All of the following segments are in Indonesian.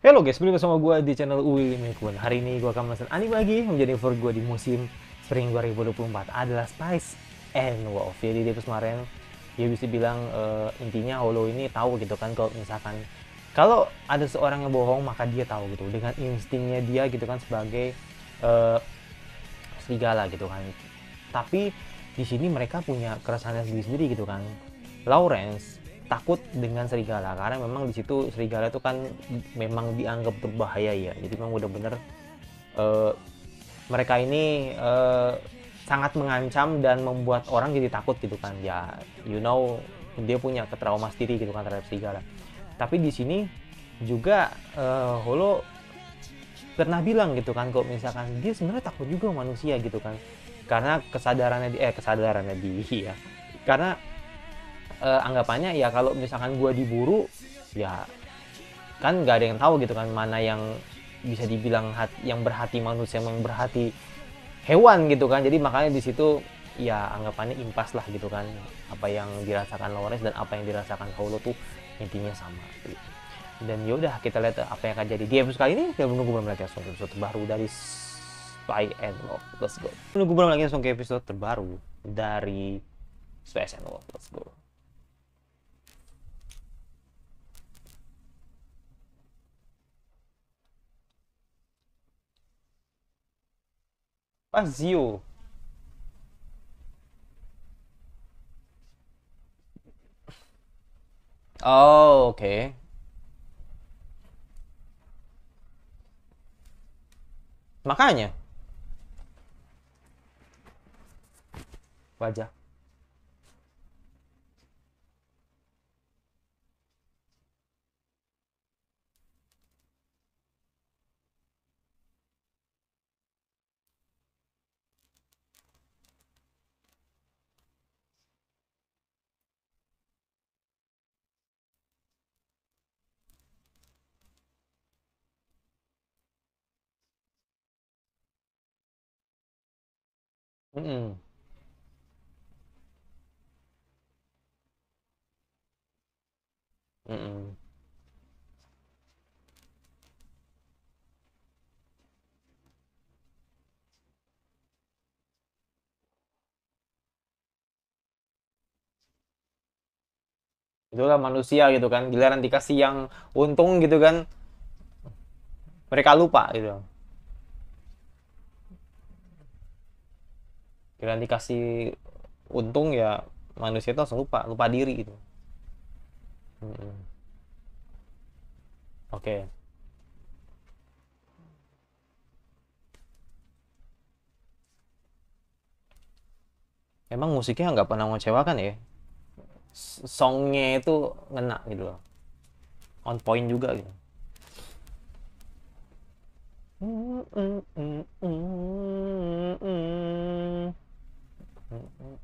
Halo guys, berjumpa sama gue di channel Willy Mekun. Hari ini gue akan memesan anime lagi menjadi favorit gue di musim Spring 2024 adalah Spice and Wolf. Jadi di kemarin ya bisa bilang uh, intinya Hollow ini tahu gitu kan kalau misalkan kalau ada seorang yang bohong maka dia tahu gitu dengan instingnya dia gitu kan sebagai uh, serigala gitu kan. Tapi di sini mereka punya keresahan sendiri-sendiri gitu kan. Lawrence takut dengan serigala karena memang di situ serigala itu kan memang dianggap berbahaya ya. Jadi memang udah bener uh, eh, mereka ini uh, sangat mengancam dan membuat orang jadi takut gitu kan. Ya, you know dia punya trauma sendiri gitu kan terhadap serigala. Tapi di sini juga uh, Holo pernah bilang gitu kan kok misalkan dia sebenarnya takut juga manusia gitu kan karena kesadarannya di eh kesadarannya di ya karena eh, anggapannya ya kalau misalkan gue diburu ya kan nggak ada yang tahu gitu kan mana yang bisa dibilang hat, yang berhati manusia yang berhati hewan gitu kan jadi makanya di situ ya anggapannya impas lah gitu kan apa yang dirasakan Lawrence dan apa yang dirasakan Paulo tuh intinya sama dan yaudah kita lihat apa yang akan jadi di episode kali ini kita menunggu melihat episode, baru dari Spy and Love. Let's go. Nunggu berapa lagi langsung ke episode terbaru dari Spy and Love. Let's go. Zio. Oh, okay. Makanya. wajah. Mm-mm. mm itulah manusia gitu kan giliran dikasih yang untung gitu kan mereka lupa gitu giliran dikasih untung ya manusia itu langsung lupa lupa diri gitu Hmm. Oke. Okay. Emang musiknya nggak pernah mengecewakan ya? Songnya itu ngena gitu loh. On point juga gitu. Mm -mm -mm -mm -mm.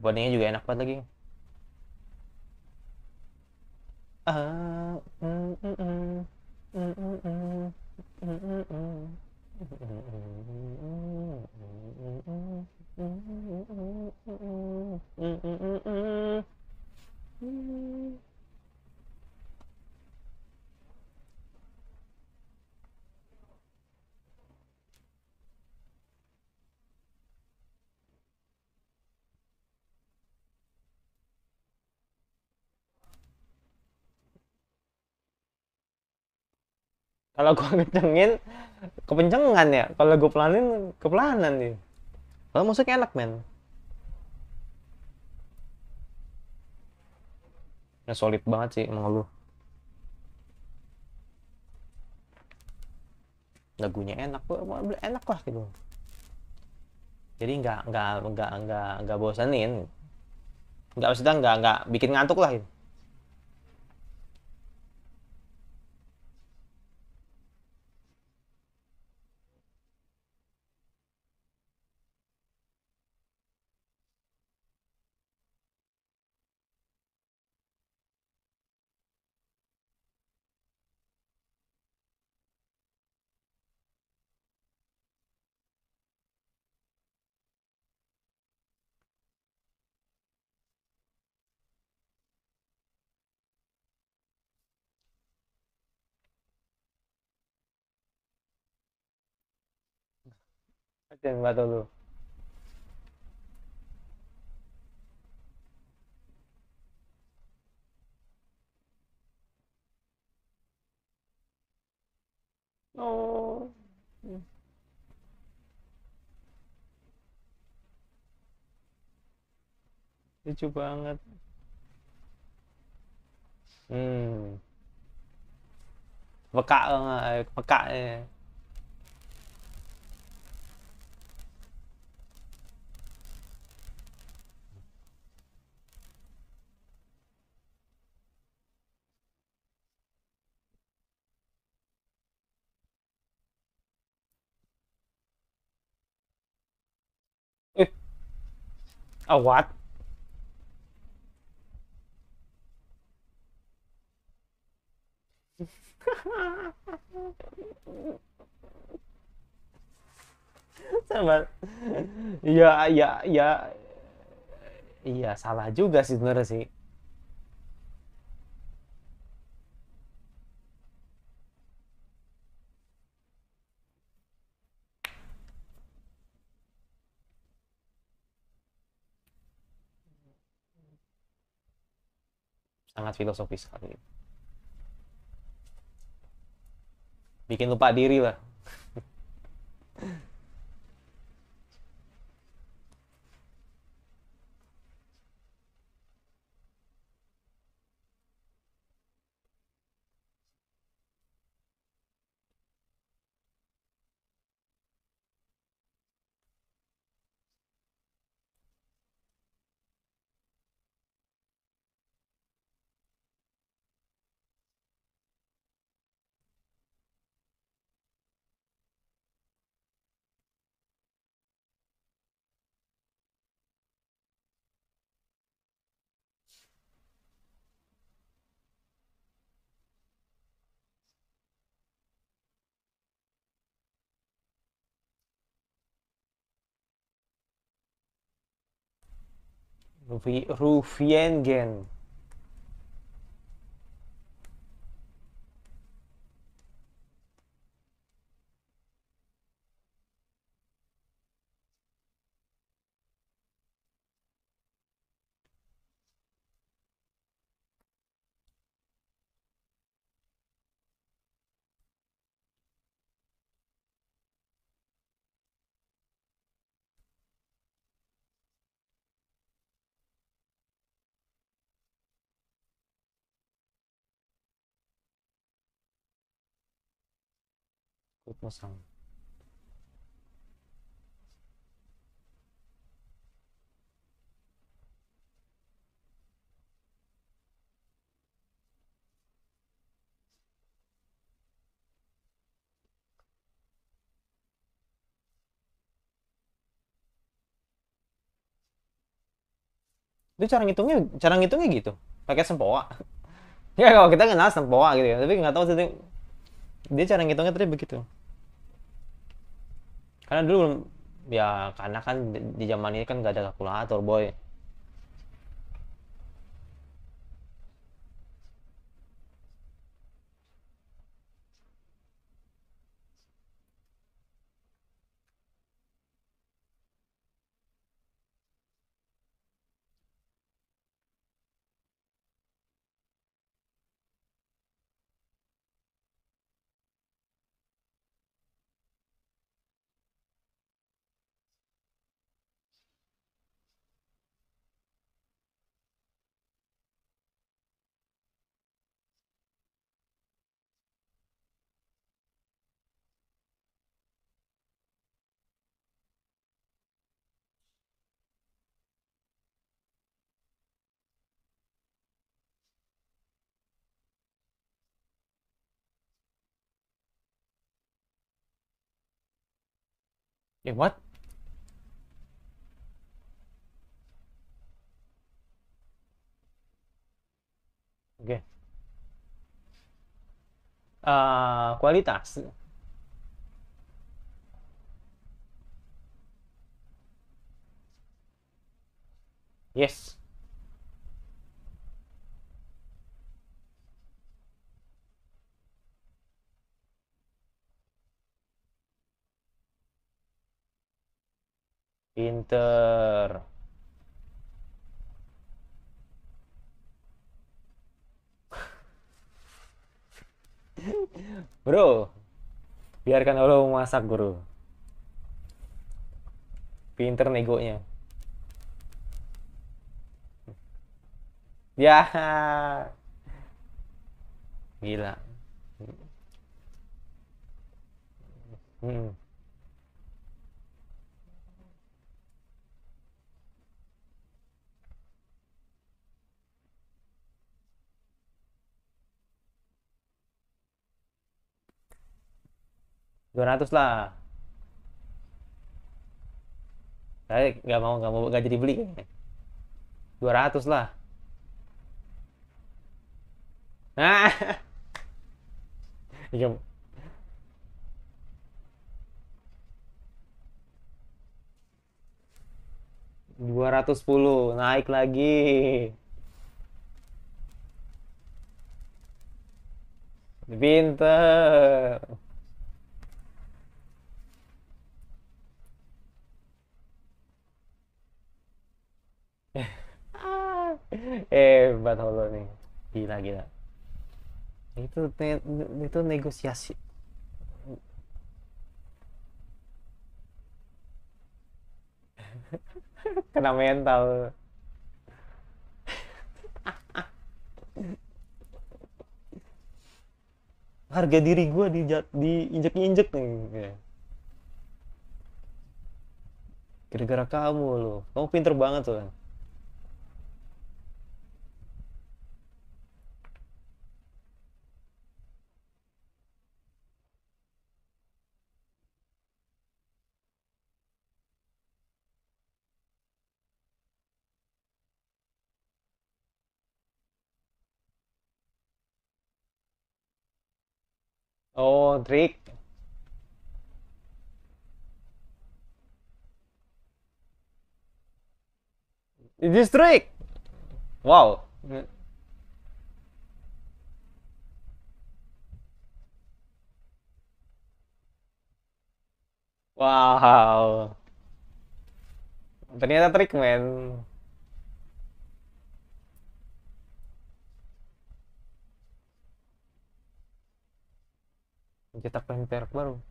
Openingnya juga enak banget lagi. Ah, mm, mm, mm, mm, mm, mm, mm, mm, mm. mm kalau gua kencengin kepencengan ya kalau gue pelanin kepelanan nih kalau musiknya enak men ya solid banget sih emang lu lagunya enak enak lah gitu jadi nggak nggak nggak nggak nggak bosanin nggak maksudnya nggak nggak bikin ngantuk lah gitu Hacen Batolu. Oh, Lucu banget. Hmm. Peka, eh, peka ya. Eh. Oh, what? Sama. Iya, iya, iya. Iya, salah juga sih sebenarnya sih. sangat filosofis sekali bikin lupa diri lah Rufiengen kosong itu cara ngitungnya cara ngitungnya gitu pakai sempoa ya kalau kita kenal sempoa gitu ya tapi nggak tahu sih dia cara ngitungnya tadi begitu karena dulu belum ya karena kan di zaman ini kan gak ada kalkulator boy Eh, what? Oke. Okay. Uh, eh, kualitas. Yes. Pinter. Bro, biarkan Allah memasak, bro. Pinter negonya. Ya. Gila. Hmm. hmm. 200 lah saya nggak mau nggak mau nggak jadi beli kayaknya 200 lah nah dua ratus sepuluh naik lagi pinter eh Bartolo nih gila gila itu itu negosiasi kena mental harga diri gue di diinjek-injek nih gara-gara kamu lo, kamu pinter banget tuh. Oh, trik, Is trik, Drake. Wow. Wow. Ternyata trik men. mencetak pemain perak baru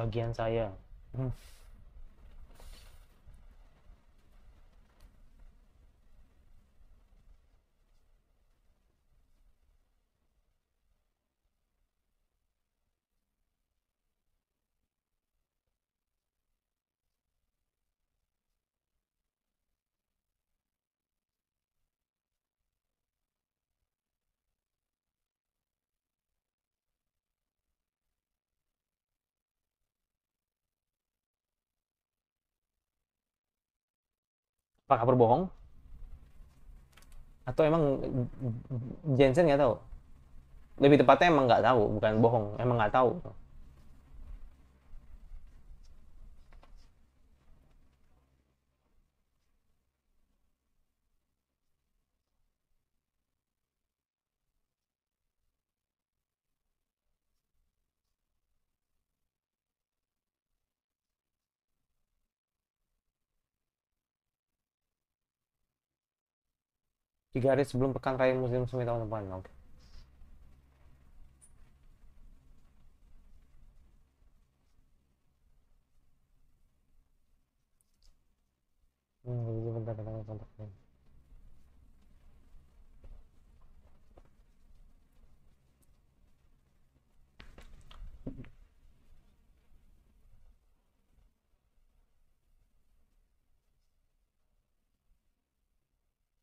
bagian saya. Hmm. apakah berbohong atau emang Jensen nggak tahu lebih tepatnya emang nggak tahu bukan bohong emang nggak tahu tiga hari sebelum pekan raya muslim semi tahun depan oke okay. Hmm, bentar, bentar, bentar, bentar.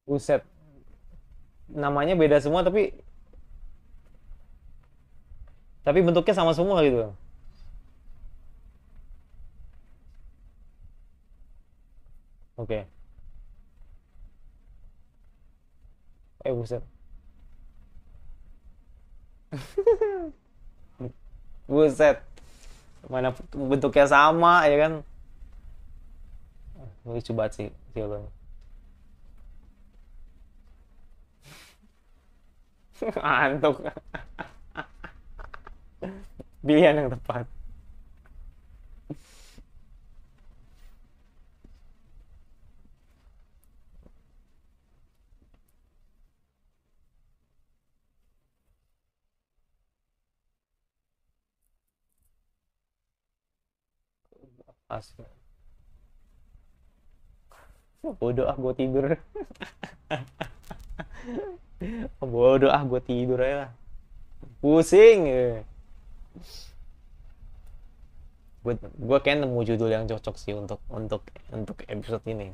Buset namanya beda semua tapi tapi bentuknya sama semua gitu oke okay. eh buset buset mana bentuknya sama ya kan lucu banget sih filmnya Antuk. Pilihan yang tepat. Asli. Bodoh ah gue tidur. bodoh ah gue tidur aja lah pusing gue ya. gue kayak nemu judul yang cocok sih untuk untuk untuk episode ini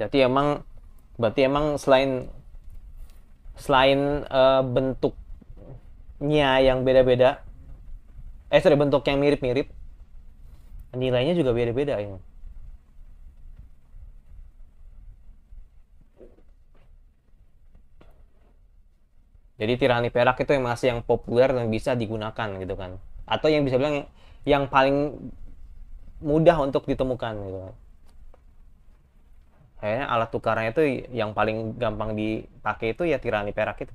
Jadi emang berarti emang selain selain uh, bentuknya yang beda-beda eh sorry bentuk yang mirip-mirip nilainya juga beda-beda ya. Jadi tirani perak itu yang masih yang populer dan bisa digunakan gitu kan. Atau yang bisa bilang yang paling mudah untuk ditemukan gitu kan. Kayaknya alat tukarnya itu yang paling gampang dipakai itu ya tirani perak itu.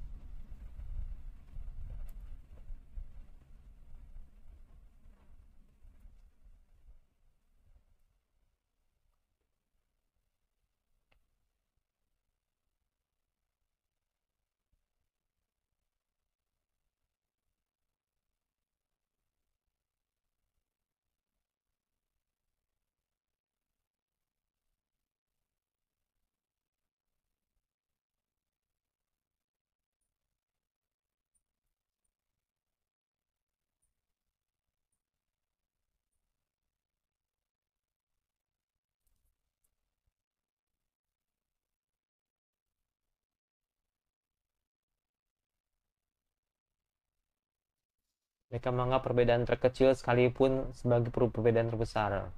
Mereka menganggap perbedaan terkecil sekalipun sebagai perbedaan terbesar.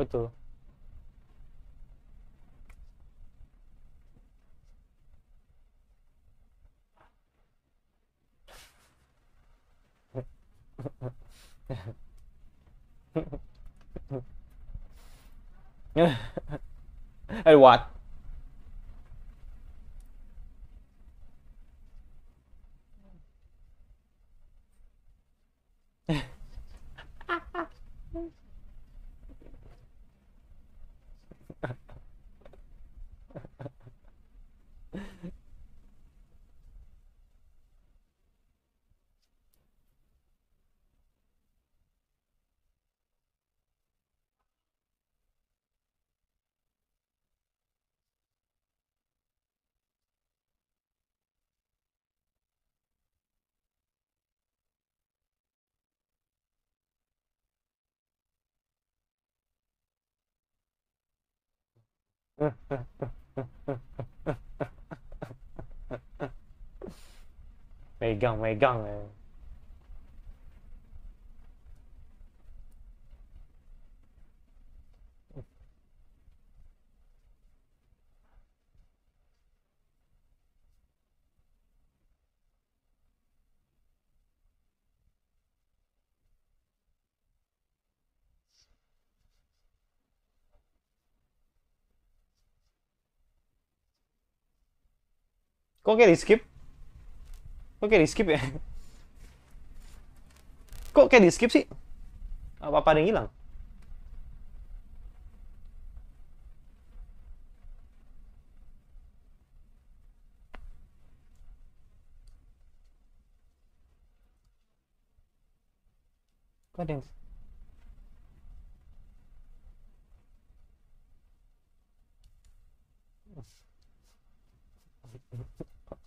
Betul. and eh, what? 没杠没杠嘞。Kok kayak di skip? Kok kayak di skip ya? Kok kayak di skip sih? Apa-apa ada yang hilang? Kok ada yang...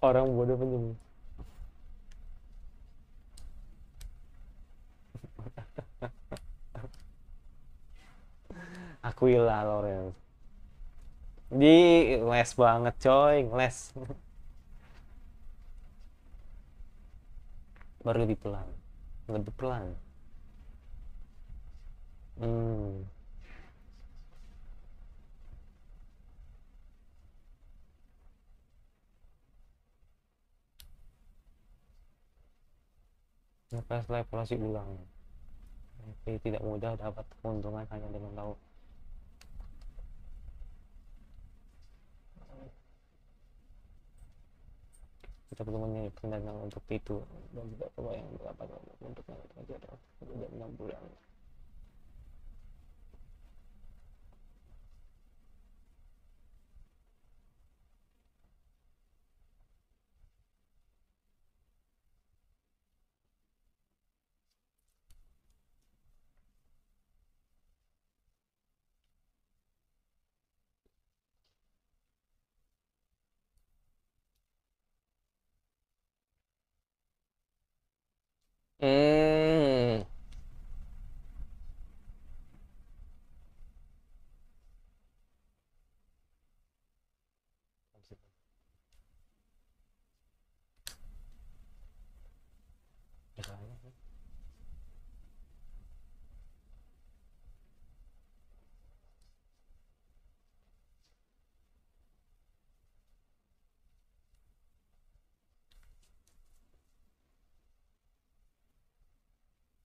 Orang bodoh penyembuh. Aquila Lorenz. Di les banget coy, les. Baru lebih pelan, lebih pelan. Hmm. Setelah evaluasi ulang. Tapi tidak mudah dapat keuntungan hanya dengan tahu kita perlu menyiapkan dana untuk itu dan tidak yang berapa untuk menjadi kegiatan sudah enam bulan. Mm.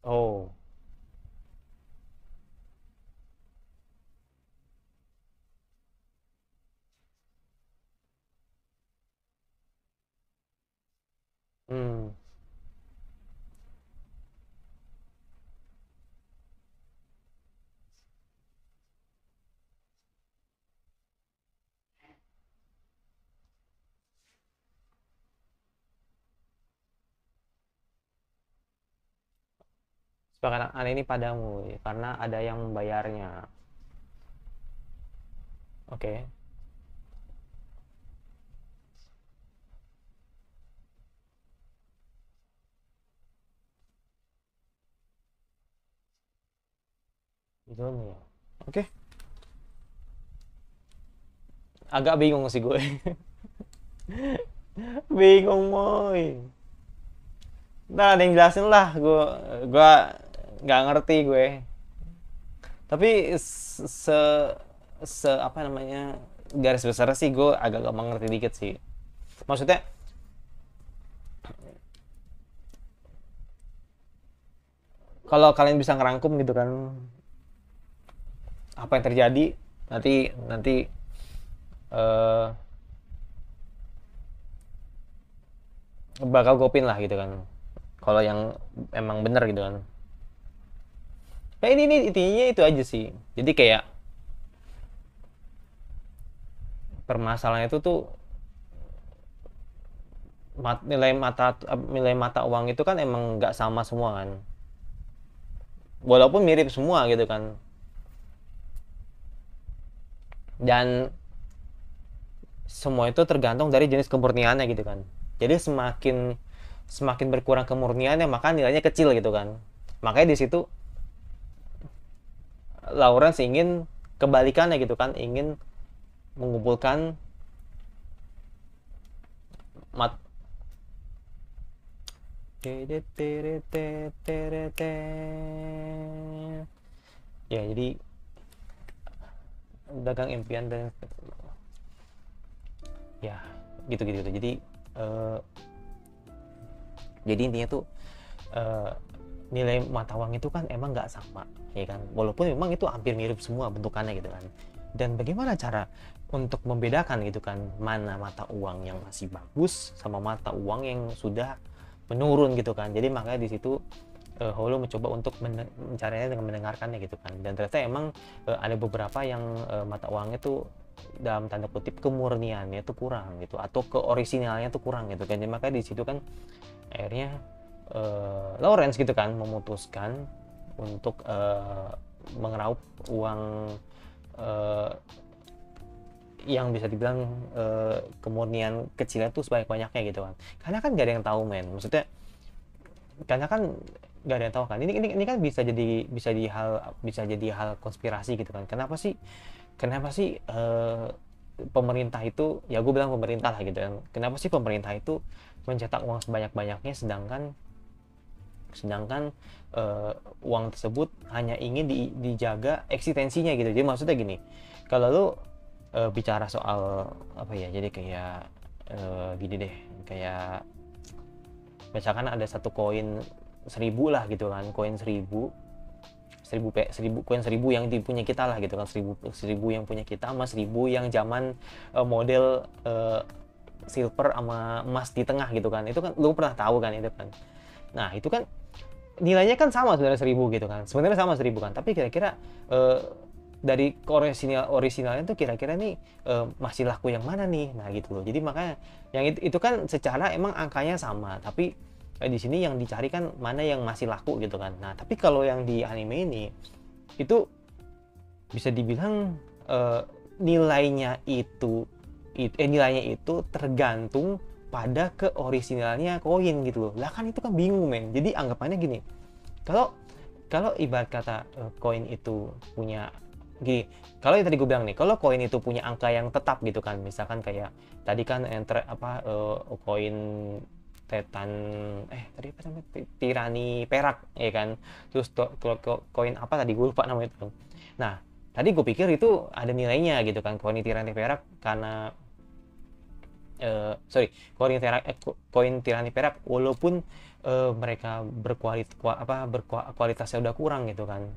哦，嗯。Sepakan ini padamu karena ada yang membayarnya. Oke. Okay. Oke. Okay. Agak bingung sih gue. bingung moy. Nah, ada yang jelasin lah gue gue nggak ngerti gue tapi se se apa namanya garis besar sih gue agak gak mengerti dikit sih maksudnya kalau kalian bisa ngerangkum gitu kan apa yang terjadi nanti nanti uh, bakal gopin lah gitu kan kalau yang emang bener gitu kan nah ini, ini intinya itu aja sih jadi kayak permasalahan itu tuh mat, nilai mata nilai mata uang itu kan emang nggak sama semua kan walaupun mirip semua gitu kan dan semua itu tergantung dari jenis kemurniannya gitu kan jadi semakin semakin berkurang kemurniannya maka nilainya kecil gitu kan makanya di situ Lawrence ingin kebalikannya gitu kan ingin mengumpulkan mat ya jadi dagang impian dan ya gitu gitu, gitu. jadi uh, jadi intinya tuh uh, nilai mata uang itu kan emang nggak sama ya kan walaupun memang itu hampir mirip semua bentukannya gitu kan dan bagaimana cara untuk membedakan gitu kan mana mata uang yang masih bagus sama mata uang yang sudah menurun gitu kan jadi makanya di situ uh, Holo mencoba untuk men mencarinya dengan mendengarkannya gitu kan dan ternyata emang uh, ada beberapa yang uh, mata uangnya itu dalam tanda kutip kemurniannya itu kurang gitu atau ke originalnya itu kurang gitu kan jadi makanya di situ kan akhirnya uh, Lawrence gitu kan memutuskan untuk uh, mengeraup uang uh, yang bisa dibilang uh, kemurnian kecilnya tuh sebanyak-banyaknya gitu kan karena kan gak ada yang tahu men maksudnya karena kan gak ada yang tahu kan ini ini ini kan bisa jadi bisa di hal bisa jadi hal konspirasi gitu kan kenapa sih kenapa sih uh, pemerintah itu ya gue bilang pemerintah lah gitu kan kenapa sih pemerintah itu mencetak uang sebanyak-banyaknya sedangkan sedangkan uh, uang tersebut hanya ingin di, dijaga eksistensinya gitu jadi maksudnya gini kalau lu uh, bicara soal apa ya jadi kayak uh, gini deh kayak misalkan ada satu koin seribu lah gitu kan koin seribu seribu pe seribu koin seribu yang punya kita lah gitu kan seribu seribu yang punya kita sama seribu yang zaman uh, model uh, silver sama emas di tengah gitu kan itu kan lu pernah tahu kan itu kan nah itu kan nilainya kan sama sebenarnya seribu gitu kan sebenarnya sama seribu kan tapi kira-kira eh, dari original originalnya tuh kira-kira nih e, masih laku yang mana nih nah gitu loh jadi makanya yang itu, itu kan secara emang angkanya sama tapi eh, di sini yang dicari kan mana yang masih laku gitu kan nah tapi kalau yang di anime ini itu bisa dibilang e, nilainya itu it, eh, nilainya itu tergantung pada ke originalnya koin gitu loh. Lah kan itu kan bingung men. Jadi anggapannya gini. Kalau kalau ibarat kata eh, koin itu punya gini, kalau yang tadi gue bilang nih, kalau koin itu punya angka yang tetap gitu kan, misalkan kayak tadi kan yang enter apa eh, koin uh, tetan eh tadi apa namanya tirani perak ya kan terus koin apa tadi gue lupa namanya itu nah tadi gue pikir itu ada nilainya gitu kan koin tirani perak karena uh, sorry koin tiran eh, koin tirani perak walaupun uh, mereka berkualitas apa berkualitasnya udah kurang gitu kan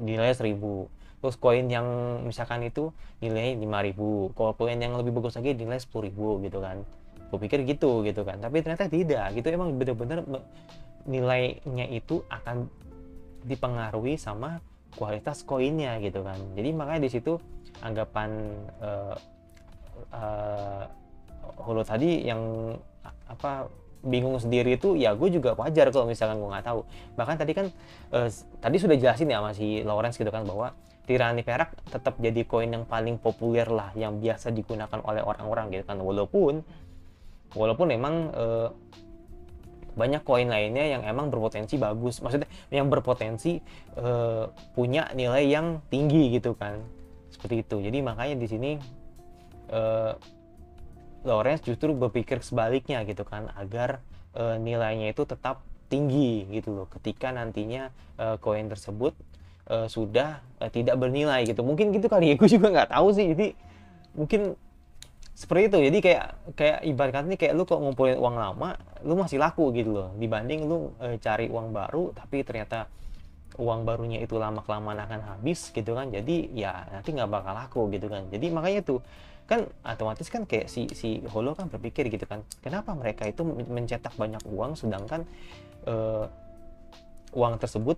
nilai seribu terus koin yang misalkan itu nilai lima ribu kalau koin yang lebih bagus lagi nilai sepuluh ribu gitu kan gue pikir gitu gitu kan tapi ternyata tidak gitu emang bener-bener nilainya itu akan dipengaruhi sama kualitas koinnya gitu kan jadi makanya di situ anggapan uh, Hulu tadi yang apa bingung sendiri itu ya gue juga wajar kalau misalkan gue nggak tahu bahkan tadi kan eh, tadi sudah jelasin ya masih Lawrence gitu kan bahwa tirani perak tetap jadi koin yang paling populer lah yang biasa digunakan oleh orang-orang gitu kan walaupun walaupun memang eh, banyak koin lainnya yang emang berpotensi bagus maksudnya yang berpotensi eh, punya nilai yang tinggi gitu kan seperti itu jadi makanya di sini eh, Lawrence justru berpikir sebaliknya gitu kan agar e, nilainya itu tetap tinggi gitu loh ketika nantinya e, koin tersebut e, sudah e, tidak bernilai gitu mungkin gitu kali ya gue juga nggak tahu sih jadi mungkin seperti itu jadi kayak kayak ibarat kata nih kayak lu kok ngumpulin uang lama lu masih laku gitu loh dibanding lu e, cari uang baru tapi ternyata uang barunya itu lama kelamaan akan habis gitu kan jadi ya nanti nggak bakal laku gitu kan jadi makanya tuh kan otomatis kan kayak si si Holo kan berpikir gitu kan kenapa mereka itu mencetak banyak uang sedangkan uh, uang tersebut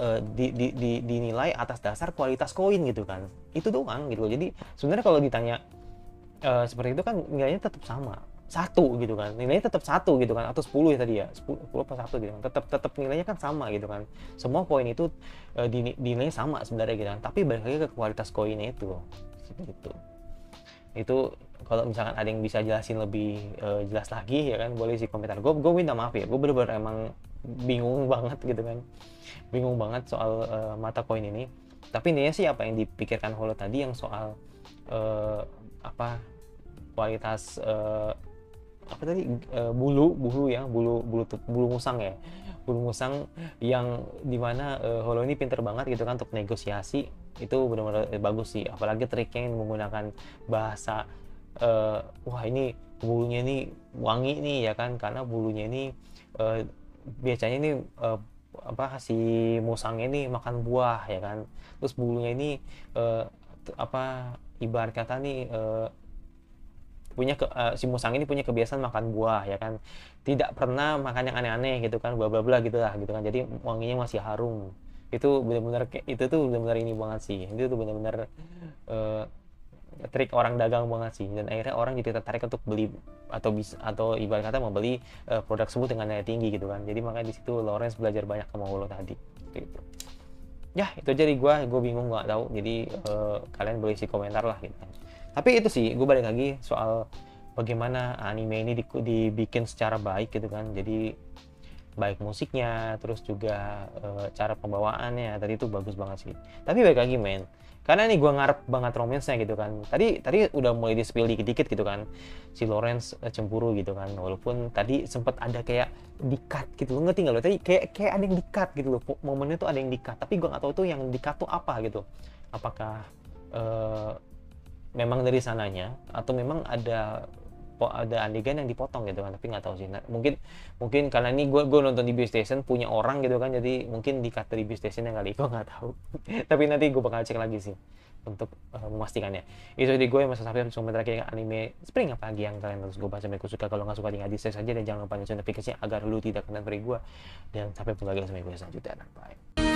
uh, di, di, di, dinilai atas dasar kualitas koin gitu kan itu doang gitu jadi sebenarnya kalau ditanya uh, seperti itu kan nilainya tetap sama satu gitu kan nilainya tetap satu gitu kan atau sepuluh ya tadi ya sepuluh atau satu gitu kan tetap tetap nilainya kan sama gitu kan semua poin itu uh, dinilai sama sebenarnya gitu kan tapi balik lagi ke kualitas koinnya itu gitu itu kalau misalkan ada yang bisa jelasin lebih uh, jelas lagi ya kan boleh sih komentar gue gue minta maaf ya gue bener-bener emang bingung banget gitu kan bingung banget soal uh, mata koin ini tapi intinya sih apa yang dipikirkan Holo tadi yang soal uh, apa kualitas uh, apa tadi uh, bulu bulu ya bulu bulu bulu musang ya bulu musang yang dimana uh, Holo ini pinter banget gitu kan untuk negosiasi itu benar-benar eh, bagus sih apalagi triknya yang menggunakan bahasa uh, wah ini bulunya ini wangi nih ya kan karena bulunya ini uh, biasanya ini uh, apa si musang ini makan buah ya kan terus bulunya ini uh, apa ibarat kata nih uh, punya ke, uh, si musang ini punya kebiasaan makan buah ya kan tidak pernah makan yang aneh-aneh gitu kan bla bla bla gitu lah gitu kan jadi wanginya masih harum itu benar-benar itu tuh benar-benar ini banget sih itu tuh benar-benar uh, eh, trik orang dagang banget sih dan akhirnya orang jadi tertarik untuk beli atau bisa atau ibarat kata mau beli uh, produk tersebut dengan nilai tinggi gitu kan jadi makanya di situ Lawrence belajar banyak sama Wolo tadi gitu ya itu jadi gue gue bingung nggak tahu jadi uh, kalian boleh isi komentar lah gitu kan tapi itu sih gue balik lagi soal bagaimana anime ini di, dibikin secara baik gitu kan jadi baik musiknya terus juga e, cara pembawaannya tadi itu bagus banget sih tapi baik lagi men karena ini gue ngarep banget romansnya gitu kan tadi tadi udah mulai di spill dikit-dikit gitu kan si Lawrence eh, cemburu gitu kan walaupun tadi sempat ada kayak dikat gitu lo ngerti nggak lo tadi kayak kayak ada yang dikat gitu loh momennya tuh ada yang dikat tapi gue nggak tahu tuh yang dikat tuh apa gitu apakah e, memang dari sananya atau memang ada ada adegan yang dipotong gitu kan tapi nggak tahu sih nah, mungkin mungkin karena ini gue gue nonton di bus Station punya orang gitu kan jadi mungkin di cut di Beast Station yang kali gue nggak tahu tapi nanti gue bakal cek lagi sih untuk uh, memastikannya itu jadi gue masa sampai langsung terakhir anime spring apa lagi yang kalian harus gue baca sampai suka kalau nggak suka tinggal di saja dan jangan lupa nyalain notifikasinya agar lu tidak kena dari gue dan sampai bertemu lagi sampai gue selanjutnya bye